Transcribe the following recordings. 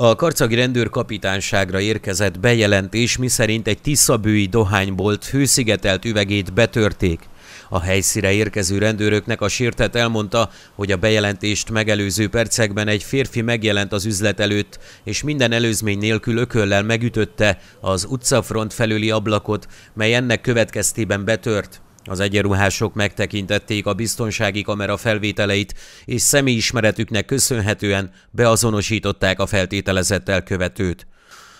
A karcagi rendőrkapitányságra érkezett bejelentés, miszerint egy tiszabői dohánybolt hőszigetelt üvegét betörték. A helyszíre érkező rendőröknek a sértet elmondta, hogy a bejelentést megelőző percekben egy férfi megjelent az üzlet előtt, és minden előzmény nélkül ököllel megütötte az utcafront felüli ablakot, mely ennek következtében betört. Az egyenruhások megtekintették a biztonsági kamera felvételeit, és személyismeretüknek köszönhetően beazonosították a feltételezett elkövetőt.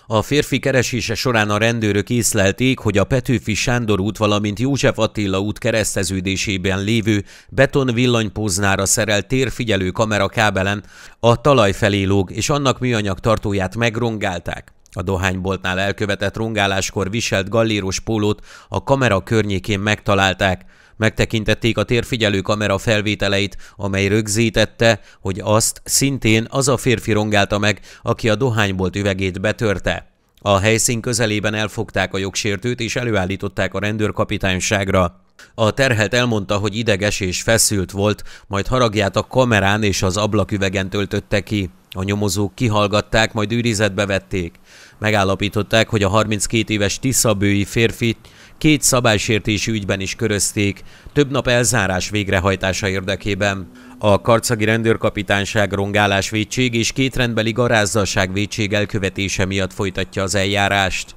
A férfi keresése során a rendőrök észlelték, hogy a Petőfi Sándor út, valamint József Attila út kereszteződésében lévő beton villanypóznára szerelt térfigyelő kamera kábelen a talaj felé lóg, és annak műanyag tartóját megrongálták. A dohányboltnál elkövetett rongáláskor viselt gallíros pólót a kamera környékén megtalálták. Megtekintették a térfigyelő kamera felvételeit, amely rögzítette, hogy azt szintén az a férfi rongálta meg, aki a dohánybolt üvegét betörte. A helyszín közelében elfogták a jogsértőt és előállították a rendőrkapitányságra. A terhelt elmondta, hogy ideges és feszült volt, majd haragját a kamerán és az ablaküvegen töltötte ki. A nyomozók kihallgatták, majd őrizetbe vették. Megállapították, hogy a 32 éves tiszabői férfit két szabálysértési ügyben is körözték, több nap elzárás végrehajtása érdekében. A karcagi rendőrkapitányság rongálás védség és kétrendbeli garázdaság védség elkövetése miatt folytatja az eljárást.